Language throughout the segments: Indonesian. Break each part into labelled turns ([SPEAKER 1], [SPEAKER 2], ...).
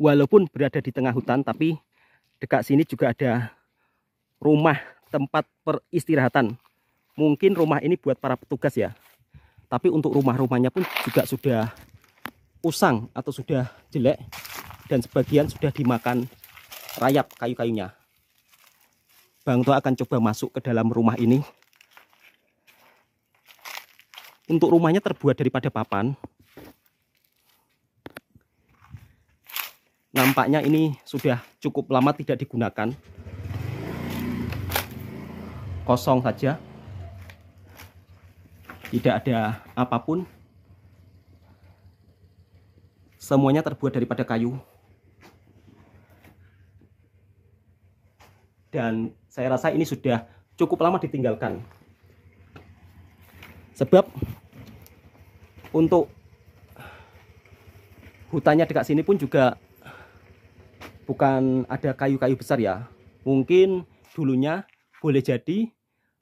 [SPEAKER 1] walaupun berada di tengah hutan tapi dekat sini juga ada rumah tempat peristirahatan mungkin rumah ini buat para petugas ya tapi untuk rumah-rumahnya pun juga sudah usang atau sudah jelek dan sebagian sudah dimakan rayap kayu-kayunya Bang Toa akan coba masuk ke dalam rumah ini untuk rumahnya terbuat daripada papan nampaknya ini sudah cukup lama tidak digunakan kosong saja tidak ada apapun semuanya terbuat daripada kayu dan saya rasa ini sudah cukup lama ditinggalkan sebab untuk hutannya dekat sini pun juga bukan ada kayu-kayu besar ya mungkin dulunya boleh jadi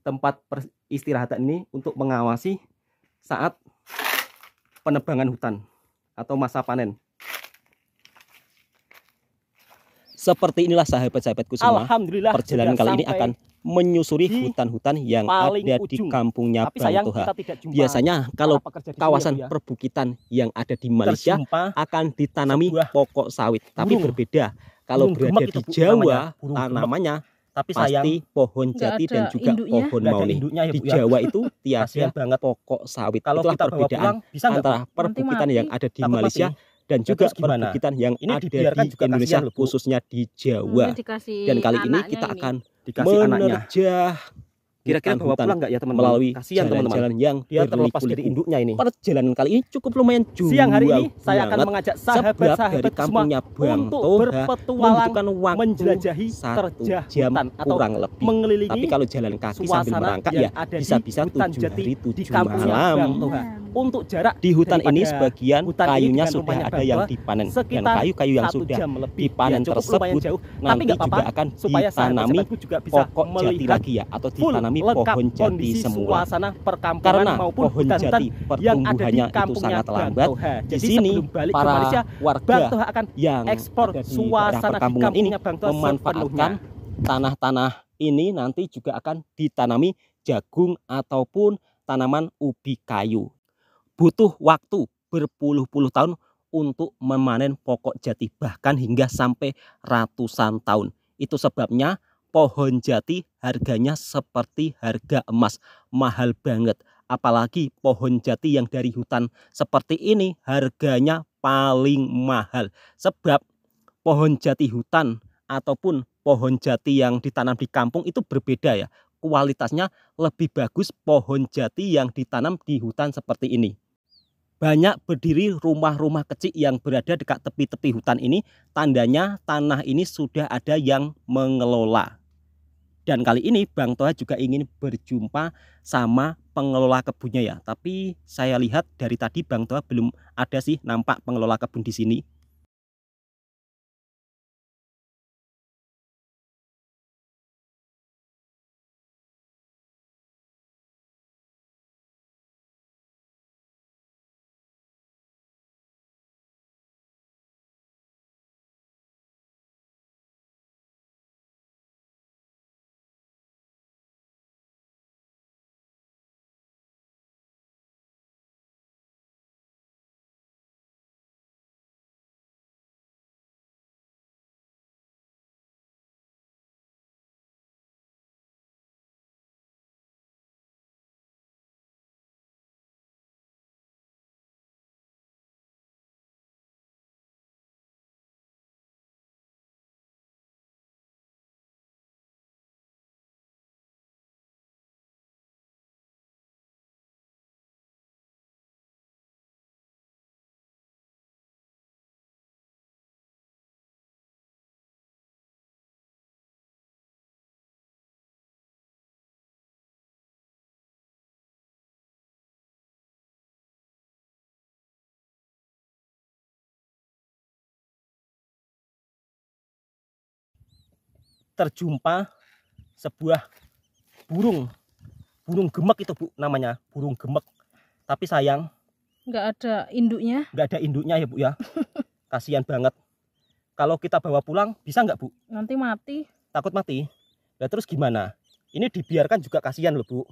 [SPEAKER 1] tempat istirahat ini untuk mengawasi saat penebangan hutan atau masa panen Seperti inilah sahabat-sahabatku semua. Alhamdulillah. Perjalanan kali ini akan menyusuri hutan-hutan yang ada di kampungnya Bantoha. Biasanya kalau ya, kawasan ya, perbukitan yang ada di Malaysia akan ditanami pokok sawit, tapi berbeda. Kalau burung berada di Jawa, namanya, tanamannya tapi sayang, pasti pohon jati dan juga induknya. pohon mauni. ya, Di ya. Jawa itu tiada banget pokok sawit. Kalau Itulah kita perbedaan pulang, bisa antara perbukitan yang ada di Malaysia mati dan nah, juga perbukitan yang ini ada di juga Indonesia kasihan, khususnya di hmm, Jawa. dan kali ini kita ini. akan dikasih menerjah
[SPEAKER 2] kira-kira bawa pulang nggak ya teman-teman melalui kasihan teman-teman jalan yang dia terlepas dari induknya
[SPEAKER 1] ini perjalanan kali ini cukup lumayan jauh siang hari ini saya akan mengajak sahabat-sahabat dari kampungnya Bang untuk berpetualang menjelajahi satu jam kurang lebih mengelilingi tapi kalau jalan kaki sambil merangkak ya bisa-bisa tujuh hari tujuh malam untuk jarak di hutan ini sebagian hutan kayunya ini sudah ada yang dipanen dan kayu-kayu yang sudah dipanen ya, tersebut jauh, nanti tapi juga akan supaya ditanami juga bisa pokok jati lagi ya atau ditanami pohon jati semua karena maupun pohon hutan jati pertumbuhannya itu sangat lambat di sini para warga akan yang ekspor suasana di perkampungan ini memanfaatkan tanah-tanah ini nanti juga akan ditanami jagung ataupun tanaman ubi kayu butuh waktu berpuluh-puluh tahun untuk memanen pokok jati bahkan hingga sampai ratusan tahun. Itu sebabnya pohon jati harganya seperti harga emas, mahal banget. Apalagi pohon jati yang dari hutan seperti ini harganya paling mahal. Sebab pohon jati hutan ataupun pohon jati yang ditanam di kampung itu berbeda ya. Kualitasnya lebih bagus pohon jati yang ditanam di hutan seperti ini banyak berdiri rumah-rumah kecil yang berada dekat tepi-tepi hutan ini, tandanya tanah ini sudah ada yang mengelola. Dan kali ini Bang Toha juga ingin berjumpa sama pengelola kebunnya ya. Tapi saya lihat dari tadi Bang Toha belum ada sih nampak pengelola kebun di sini. terjumpa sebuah burung burung gemek itu bu namanya burung gemek tapi sayang nggak ada induknya nggak ada induknya ya bu ya kasihan banget kalau kita bawa pulang bisa nggak bu nanti mati takut mati ya terus gimana ini dibiarkan juga kasihan loh bu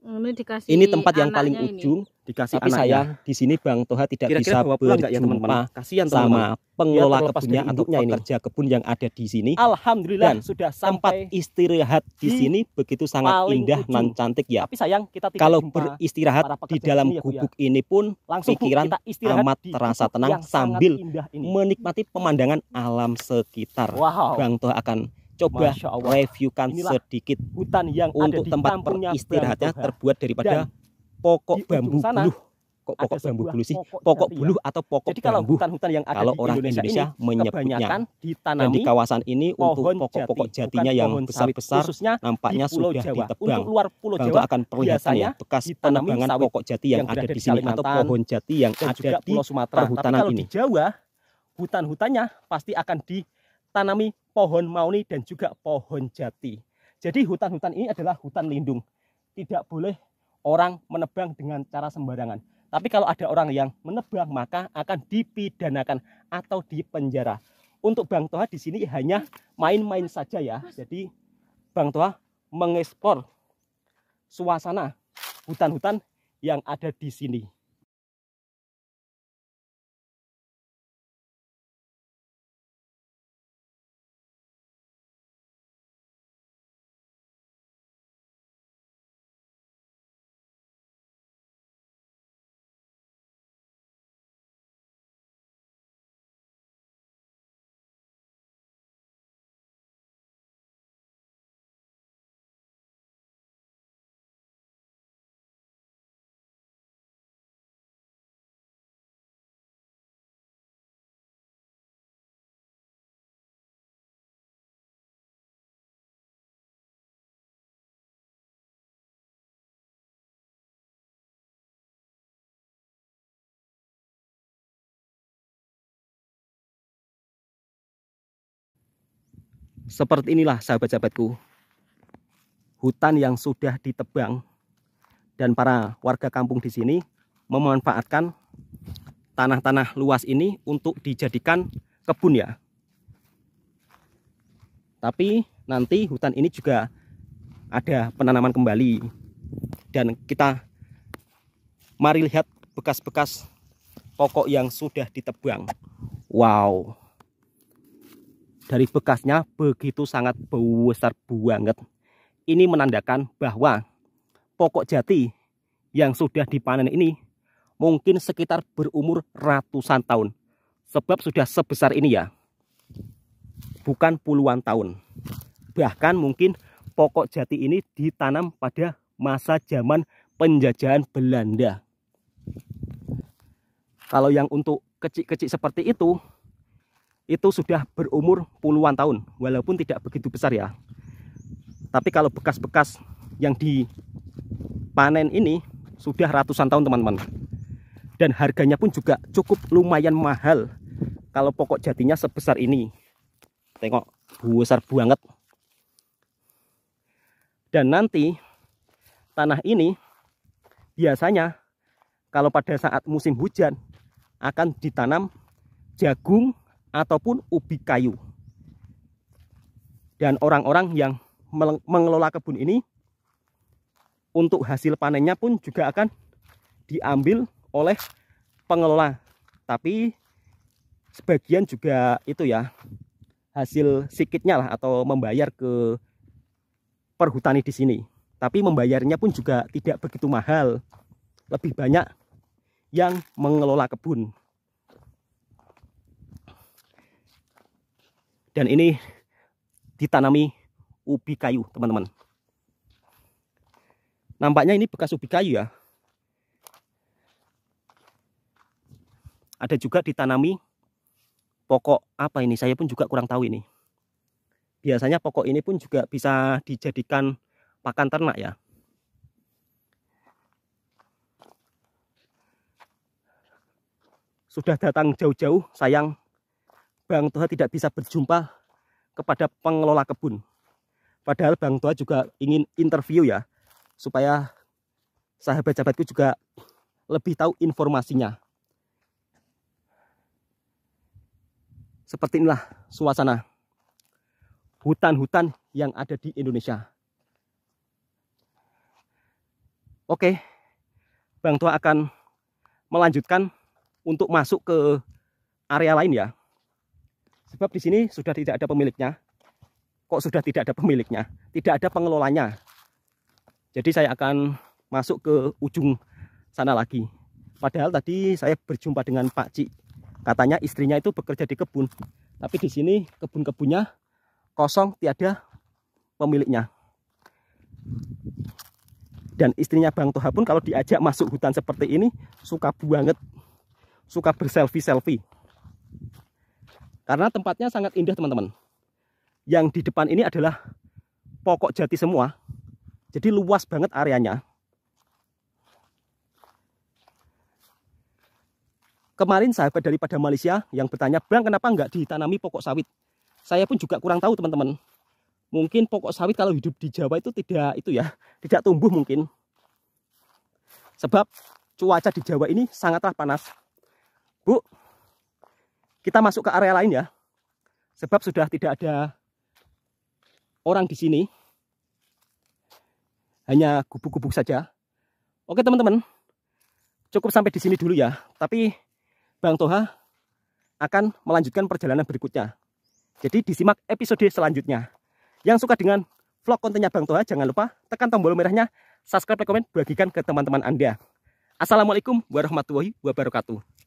[SPEAKER 1] ini dikasih ini tempat yang paling ujung ini dikasih Tapi anaknya. sayang di sini Bang Toha tidak Kira -kira bisa ya, berjumpa ya, teman -teman. Kasian, teman -teman. sama pengelola ya, kebunnya atau pekerja kebun yang ada di sini. Alhamdulillah Dan sudah sampai istirahat di, sini begitu sangat indah dan cantik ya. Tapi sayang kita tidak kalau beristirahat di dalam ya, ya. gubuk ya. ini pun Langsung pikiran amat terasa tenang sambil menikmati pemandangan alam sekitar. Wow. Bang Toha akan coba reviewkan sedikit hutan yang untuk tempat peristirahatnya terbuat daripada pokok bambu sana, buluh kok pokok bambu buluh sih pokok, pokok iya. buluh atau pokok Jadi kalau hutan-hutan yang ada kalau di orang Indonesia, Indonesia ini, menyebutnya ditanami dan di kawasan ini untuk pokok-pokok jati, jatinya yang besar-besar nampaknya sudah Jawa. ditebang untuk luar pulau Jawa akan terlihat ya bekas penebangan pokok jati yang, yang ada di sini atau pohon jati yang ada di Sumatera. perhutanan ini di Jawa hutan-hutannya pasti akan ditanami pohon mauni dan juga pohon jati jadi hutan-hutan ini adalah hutan lindung tidak boleh orang menebang dengan cara sembarangan. Tapi kalau ada orang yang menebang maka akan dipidanakan atau dipenjara. Untuk Bang Toha di sini hanya main-main saja ya. Jadi Bang Toha mengekspor suasana hutan-hutan yang ada di sini. Seperti inilah sahabat-sahabatku. Hutan yang sudah ditebang dan para warga kampung di sini memanfaatkan tanah-tanah luas ini untuk dijadikan kebun ya. Tapi nanti hutan ini juga ada penanaman kembali dan kita mari lihat bekas-bekas pokok yang sudah ditebang wow dari bekasnya begitu sangat besar banget. Ini menandakan bahwa pokok jati yang sudah dipanen ini mungkin sekitar berumur ratusan tahun. Sebab sudah sebesar ini ya. Bukan puluhan tahun. Bahkan mungkin pokok jati ini ditanam pada masa zaman penjajahan Belanda. Kalau yang untuk kecil-kecil seperti itu itu sudah berumur puluhan tahun walaupun tidak begitu besar ya tapi kalau bekas-bekas yang dipanen ini sudah ratusan tahun teman-teman dan harganya pun juga cukup lumayan mahal kalau pokok jatinya sebesar ini tengok besar banget dan nanti tanah ini biasanya kalau pada saat musim hujan akan ditanam jagung ataupun ubi kayu. Dan orang-orang yang mengelola kebun ini untuk hasil panennya pun juga akan diambil oleh pengelola. Tapi sebagian juga itu ya hasil sikitnya lah atau membayar ke perhutani di sini. Tapi membayarnya pun juga tidak begitu mahal. Lebih banyak yang mengelola kebun. Dan ini ditanami ubi kayu, teman-teman. Nampaknya ini bekas ubi kayu ya. Ada juga ditanami pokok apa ini, saya pun juga kurang tahu ini. Biasanya pokok ini pun juga bisa dijadikan pakan ternak ya. Sudah datang jauh-jauh, sayang Bang Toha tidak bisa berjumpa kepada pengelola kebun. Padahal Bang Toha juga ingin interview ya, supaya sahabat-sahabatku juga lebih tahu informasinya. Seperti inilah suasana hutan-hutan yang ada di Indonesia. Oke, Bang Tua akan melanjutkan untuk masuk ke area lain ya. Sebab di sini sudah tidak ada pemiliknya. Kok sudah tidak ada pemiliknya? Tidak ada pengelolanya. Jadi saya akan masuk ke ujung sana lagi. Padahal tadi saya berjumpa dengan Pak Cik. Katanya istrinya itu bekerja di kebun. Tapi di sini kebun-kebunnya kosong, tiada pemiliknya. Dan istrinya Bang Toha pun kalau diajak masuk hutan seperti ini suka banget. Suka berselfie-selfie. Karena tempatnya sangat indah teman-teman. Yang di depan ini adalah pokok jati semua. Jadi luas banget areanya. Kemarin sahabat daripada Malaysia yang bertanya, Bang kenapa nggak ditanami pokok sawit? Saya pun juga kurang tahu teman-teman. Mungkin pokok sawit kalau hidup di Jawa itu tidak itu ya, tidak tumbuh mungkin. Sebab cuaca di Jawa ini sangatlah panas. Bu, kita masuk ke area lain ya. Sebab sudah tidak ada orang di sini. Hanya gubuk-gubuk saja. Oke teman-teman. Cukup sampai di sini dulu ya. Tapi Bang Toha akan melanjutkan perjalanan berikutnya. Jadi disimak episode selanjutnya. Yang suka dengan vlog kontennya Bang Toha, jangan lupa tekan tombol merahnya, subscribe, dan komen, bagikan ke teman-teman Anda. Assalamualaikum warahmatullahi wabarakatuh.